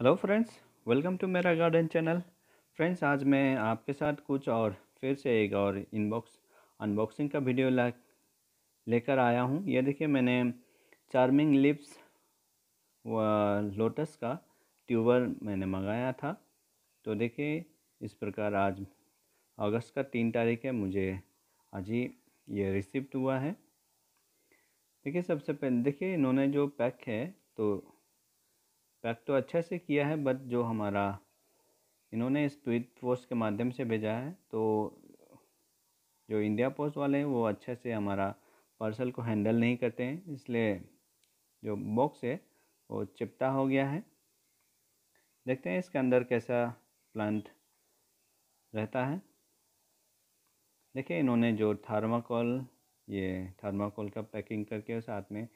hello friends welcome to मेरा garden channel friends आज मैं आपके साथ कुछ और फिर से एक और इनबॉक्स अनबॉक्सिंग का वीडियो ला लेकर आया हूँ ये देखिए मैंने चार्मिंग लिप्स व लोटस का ट्यूबर मैंने मंगाया था तो देखिए इस प्रकार आज अगस्त का तीन तारीख है मुझे आज ही ये रिसिप्ट हुआ है देखिए सबसे पहले देखिए इन्होंने जो पैक है तो पैक तो अच्छे से किया है बट जो हमारा इन्होंने इस ट्वीट पोस्ट के माध्यम से भेजा है तो जो इंडिया पोस्ट वाले हैं वो अच्छे से हमारा पार्सल को हैंडल नहीं करते हैं इसलिए जो बॉक्स है वो चिपटा हो गया है देखते हैं इसके अंदर कैसा प्लांट रहता है देखिए इन्होंने जो थर्माकोल ये थर्माकोल का पैकिंग करके साथ में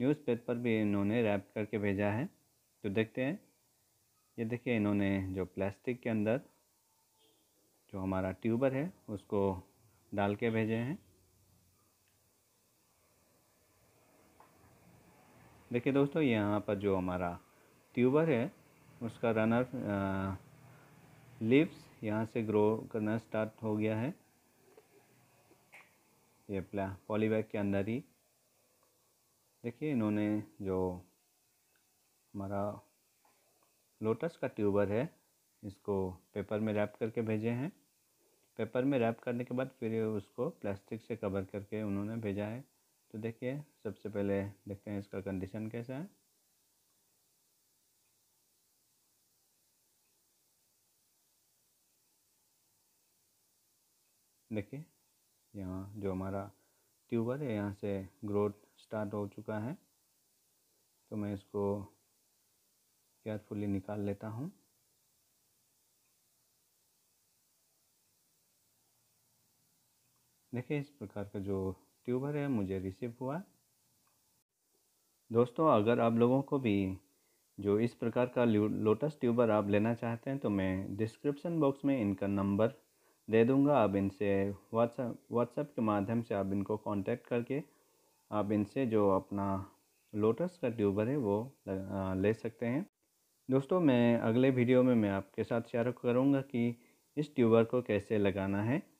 न्यूज़पेपर भी इन्होंने रैप करके भेजा है तो देखते हैं ये देखिए इन्होंने जो प्लास्टिक के अंदर जो हमारा ट्यूबर है उसको डाल के भेजे हैं देखिए दोस्तों यहाँ पर जो हमारा ट्यूबर है उसका रनर लिप्स यहाँ से ग्रो करना स्टार्ट हो गया है ये प्ला पॉलीबैग के अंदर ही देखिए इन्होंने जो हमारा लोटस का ट्यूबर है इसको पेपर में रैप करके भेजे हैं पेपर में रैप करने के बाद फिर उसको प्लास्टिक से कवर करके उन्होंने भेजा है तो देखिए सबसे पहले देखते हैं इसका कंडीशन कैसा है देखिए यहाँ जो हमारा ट्यूबर है यहाँ से ग्रोथ स्टार्ट हो चुका है तो मैं इसको केयरफुली निकाल लेता हूँ देखिए इस प्रकार का जो ट्यूबर है मुझे रिसीव हुआ दोस्तों अगर आप लोगों को भी जो इस प्रकार का लोटस ट्यूबर आप लेना चाहते हैं तो मैं डिस्क्रिप्शन बॉक्स में इनका नंबर दे दूँगा आप इनसे व्हाट्सएप व्हाट्सएप के माध्यम से आप इनको कांटेक्ट करके आप इनसे जो अपना लोटस का ट्यूबर है वो ले सकते हैं दोस्तों मैं अगले वीडियो में मैं आपके साथ शेयर करूँगा कि इस ट्यूबर को कैसे लगाना है